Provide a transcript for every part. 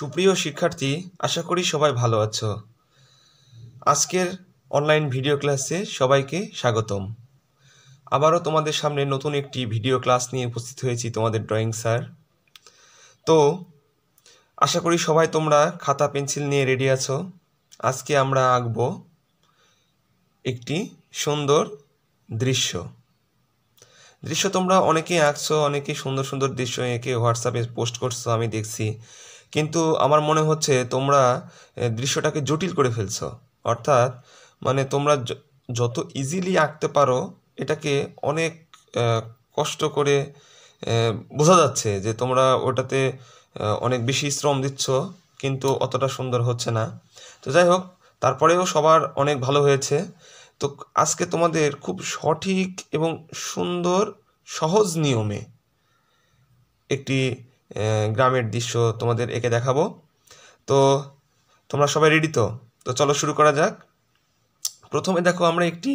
সুপ্রিয় শিক্ষার্থী আশা করি সবাই ভালো আছো আজকের অনলাইন ভিডিও ক্লাসে সবাইকে স্বাগতম আবারও তোমাদের সামনে নতুন একটি ভিডিও ক্লাস নিয়ে উপস্থিত হয়েছি তোমাদের ড্রয়িং স্যার তো আশা করি সবাই তোমরা খাতা পেন্সিল নিয়ে রেডি আছো আজকে আমরা আঁকব একটি সুন্দর দৃশ্য দৃশ্য তোমরা অনেকেই আঁকছো অনেকেই সুন্দর সুন্দর দৃশ্য এঁকে হোয়াটসঅ্যাপে পোস্ট করছো আমি দেখছি কিন্তু আমার মনে হচ্ছে তোমরা দৃশ্যটাকে জটিল করে ফেলছো অর্থাৎ মানে তোমরা যত ইজিলি আঁকতে পারো এটাকে অনেক কষ্ট করে বোঝা যাচ্ছে যে তোমরা ওটাতে অনেক বেশি শ্রম দিচ্ছ কিন্তু অতটা সুন্দর হচ্ছে না তো যাই হোক তারপরেও সবার অনেক ভালো হয়েছে তো আজকে তোমাদের খুব সঠিক এবং সুন্দর সহজ নিয়মে একটি গ্রামের দৃশ্য তোমাদের একে দেখাবো তো তোমরা সবাই রেডি তো তো চলো শুরু করা যাক প্রথমে দেখো আমরা একটি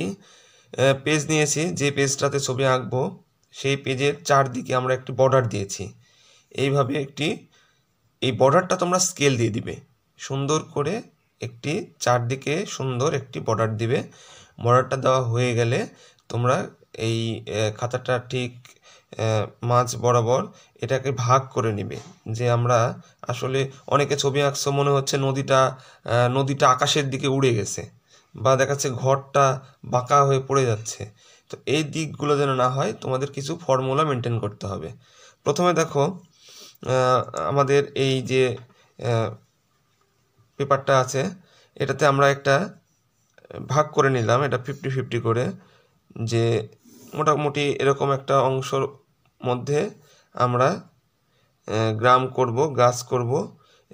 পেজ নিয়েছি যে পেজটাতে ছবি আঁকবো সেই পেজের চারদিকে আমরা একটি বর্ডার দিয়েছি এইভাবে একটি এই বর্ডারটা তোমরা স্কেল দিয়ে দিবে সুন্দর করে একটি চারদিকে সুন্দর একটি বর্ডার দিবে বর্ডারটা দেওয়া হয়ে গেলে তোমরা এই খাতাটা ঠিক মাঝ বরাবর এটাকে ভাগ করে নেবে যে আমরা আসলে অনেকে ছবি আঁকছো মনে হচ্ছে নদীটা নদীটা আকাশের দিকে উড়ে গেছে বা দেখা যাচ্ছে ঘরটা বাঁকা হয়ে পড়ে যাচ্ছে তো এই দিকগুলো যেন না হয় তোমাদের কিছু ফর্মুলা মেনটেন করতে হবে প্রথমে দেখো আমাদের এই যে পেপারটা আছে এটাতে আমরা একটা ভাগ করে নিলাম এটা ফিফটি ফিফটি করে যে মোটামুটি এরকম একটা অংশ মধ্যে আমরা গ্রাম করব গাছ করব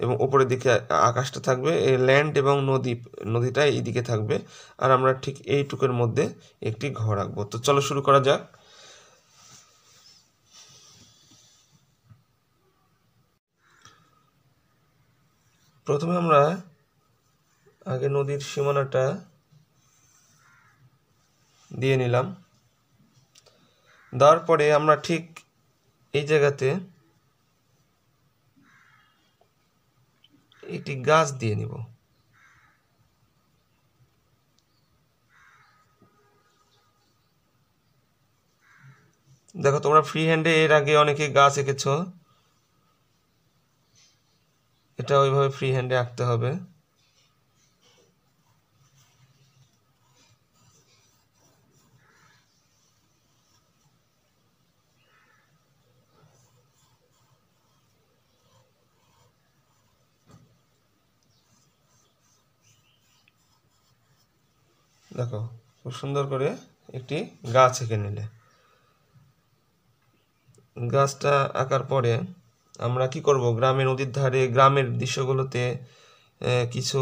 এবং ওপরের দিকে আকাশটা থাকবে এই ল্যান্ড এবং নদী নদীটা এই দিকে থাকবে আর আমরা ঠিক এইটুকের মধ্যে একটি ঘর আঁকবো তো চলো শুরু করা যাক প্রথমে আমরা আগে নদীর সীমানাটা দিয়ে নিলাম দেওয়ার পরে আমরা ঠিক এই জায়গাতে একটি গাছ দিয়ে নিব দেখো তোমরা ফ্রি হ্যান্ডে এর আগে অনেকে গাছ এঁকেছ এটা ওইভাবে ফ্রি হ্যান্ডে আঁকতে হবে দেখো খুব সুন্দর করে একটি গাছ এঁকে নিলে গাছটা আঁকার পরে আমরা কি করব গ্রামের নদীর ধারে গ্রামের দৃশ্যগুলোতে কিছু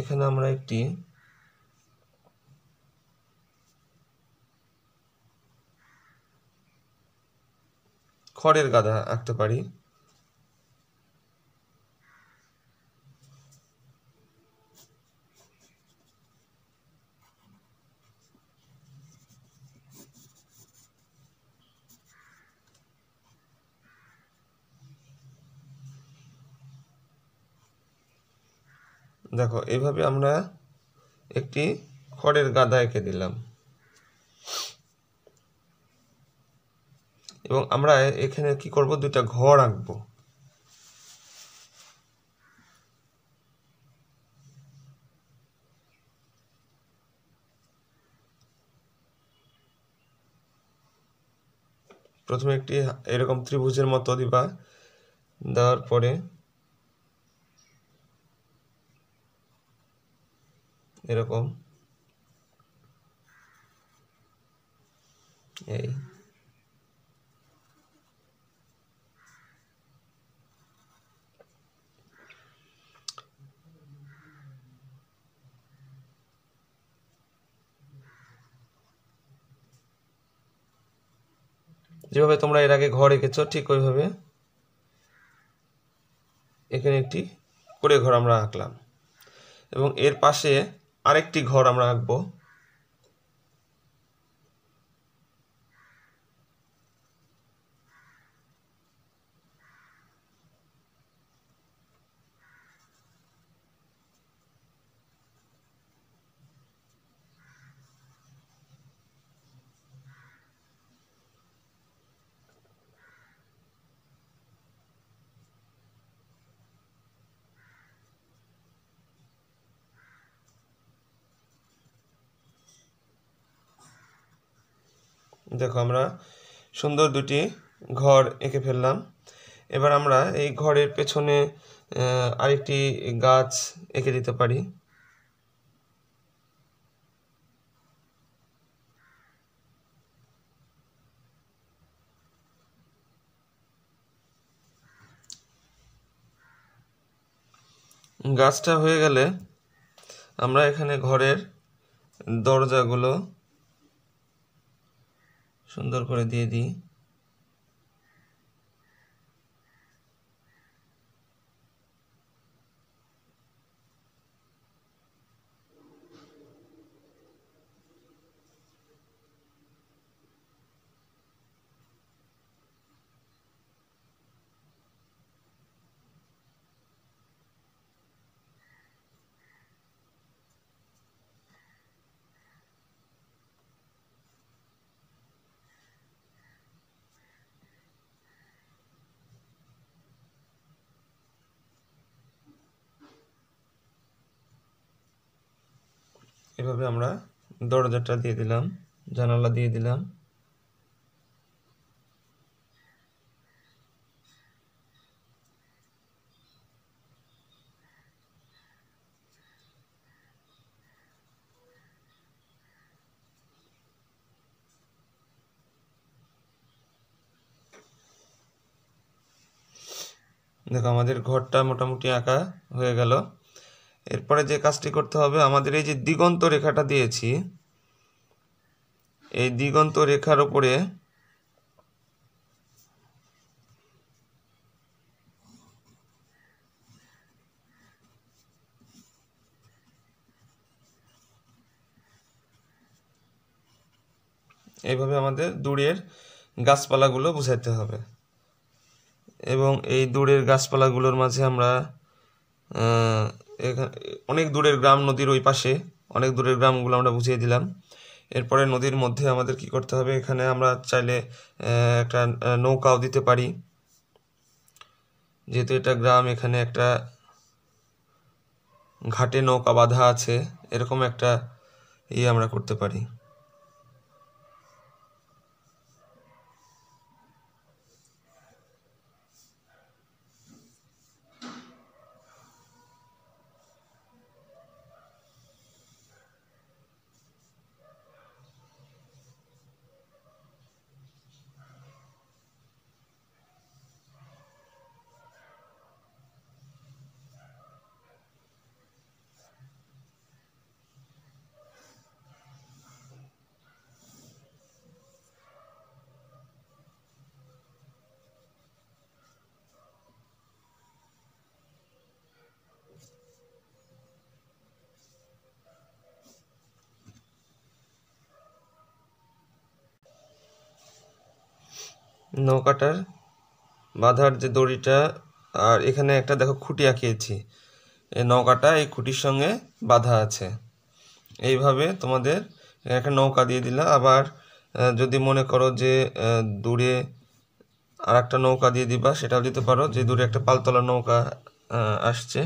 এখানে আমরা একটি খড়ের গাদা আঁকতে পারি দেখো এইভাবে আমরা একটি খড়ের গাদা এঁকে দিলাম এবং আমরা এখানে কি করব দুইটা ঘর আঁকবো প্রথমে একটি এরকম ত্রিভুজের মতো দিবা দেওয়ার পরে এরকম এই যেভাবে তোমরা এর আগে ঘর এঁকেছ ঠিক ওইভাবে এখানে একটি করে ঘর আমরা আঁকলাম এবং এর পাশে আরেকটি ঘর আমরা আঁকবো দেখো আমরা সুন্দর দুটি ঘর এঁকে ফেললাম এবার আমরা এই ঘরের পেছনে আরেকটি গাছ এঁকে দিতে পারি গাছটা হয়ে গেলে আমরা এখানে ঘরের দরজাগুলো সুন্দর করে দিয়ে দিই এভাবে আমরা দরজাটা দিয়ে দিলাম জানালা দিয়ে দিলাম দেখো আমাদের ঘরটা মোটামুটি আঁকা হয়ে গেল এরপরে যে কাজটি করতে হবে আমাদের এই যে দিগন্ত রেখাটা দিয়েছি এই দিগন্ত রেখার উপরে এইভাবে আমাদের দূরের গাছপালাগুলো বুঝাইতে হবে এবং এই দূরের গাছপালাগুলোর মাঝে আমরা অনেক দূরের গ্রাম নদীর ওই পাশে অনেক দূরের গ্রামগুলো আমরা বুঝিয়ে দিলাম এরপরে নদীর মধ্যে আমাদের কি করতে হবে এখানে আমরা চাইলে একটা নৌকাও দিতে পারি যেহেতু এটা গ্রাম এখানে একটা ঘাটে নৌকা বাধা আছে এরকম একটা ইয়ে আমরা করতে পারি নৌকাটার বাঁধার যে দড়িটা আর এখানে একটা দেখো খুঁটি আঁকিয়েছি এই নৌকাটা এই খুঁটির সঙ্গে বাঁধা আছে এইভাবে তোমাদের একটা নৌকা দিয়ে দিলাম আবার যদি মনে করো যে দূরে আর একটা নৌকা দিয়ে দিবা সেটাও দিতে পারো যে দূরে একটা পালতলা নৌকা আসছে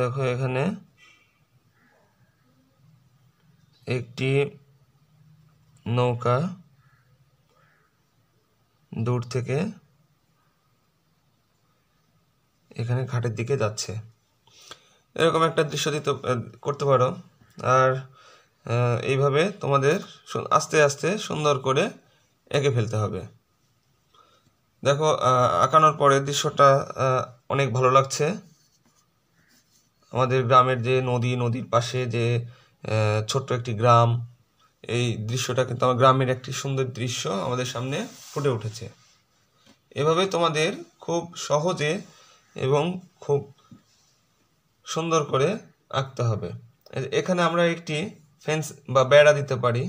দেখো এখানে একটি নৌকা দূর থেকে এখানে ঘাটের দিকে যাচ্ছে এরকম একটা দৃশ্য দিতে করতে পারো আর এইভাবে তোমাদের আস্তে আস্তে সুন্দর করে এঁকে ফেলতে হবে দেখো আঁকানোর পরে দৃশ্যটা অনেক ভালো লাগছে আমাদের গ্রামের যে নদী নদীর পাশে যে ছোট্ট একটি গ্রাম এই দৃশ্যটা কিন্তু আমার গ্রামের একটি সুন্দর দৃশ্য আমাদের সামনে ফুটে উঠেছে এভাবে তোমাদের খুব সহজে এবং খুব সুন্দর করে আঁকতে হবে এখানে আমরা একটি ফেন্স বা বেড়া দিতে পারি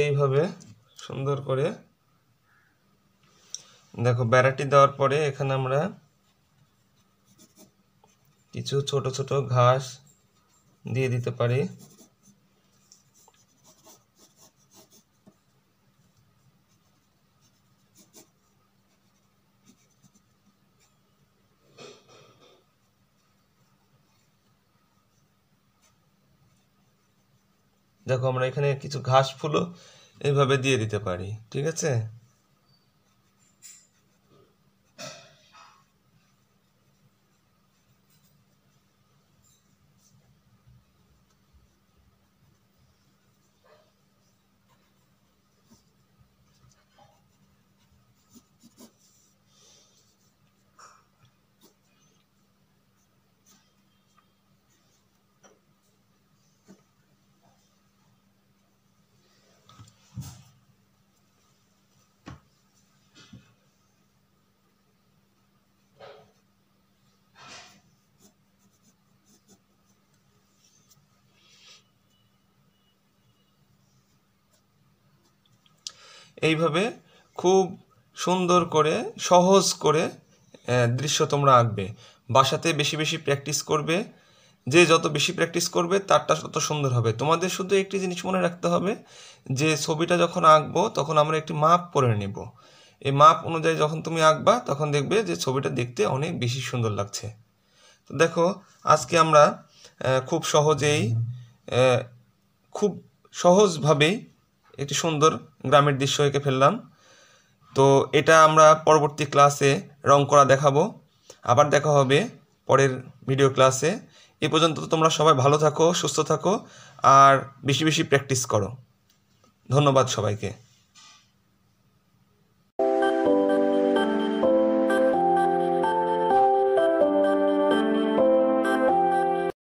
এইভাবে সুন্দর করে দেখো বেড়াটি দেওয়ার পরে এখানে আমরা কিছু ছোট ছোট ঘাস দিয়ে দিতে পারি দেখো আমরা এখানে কিছু ঘাস ফুলও এভাবে দিয়ে দিতে পারি ঠিক আছে এইভাবে খুব সুন্দর করে সহজ করে দৃশ্য তোমরা আঁকবে বাসাতে বেশি বেশি প্র্যাকটিস করবে যে যত বেশি প্র্যাকটিস করবে তারটা তত সুন্দর হবে তোমাদের শুধু একটি জিনিস মনে রাখতে হবে যে ছবিটা যখন আঁকবো তখন আমরা একটি মাপ করে নেব এই মাপ অনুযায়ী যখন তুমি আঁকবা তখন দেখবে যে ছবিটা দেখতে অনেক বেশি সুন্দর লাগছে তো দেখো আজকে আমরা খুব সহজেই খুব সহজভাবেই একটি সুন্দর গ্রামের দৃশ্য এঁকে ফেললাম তো এটা আমরা পরবর্তী ক্লাসে রং করা দেখাবো আবার দেখা হবে পরের ভিডিও ক্লাসে এ পর্যন্ত তোমরা সবাই ভালো থাকো সুস্থ থাকো আর বেশি বেশি প্র্যাকটিস করো ধন্যবাদ সবাইকে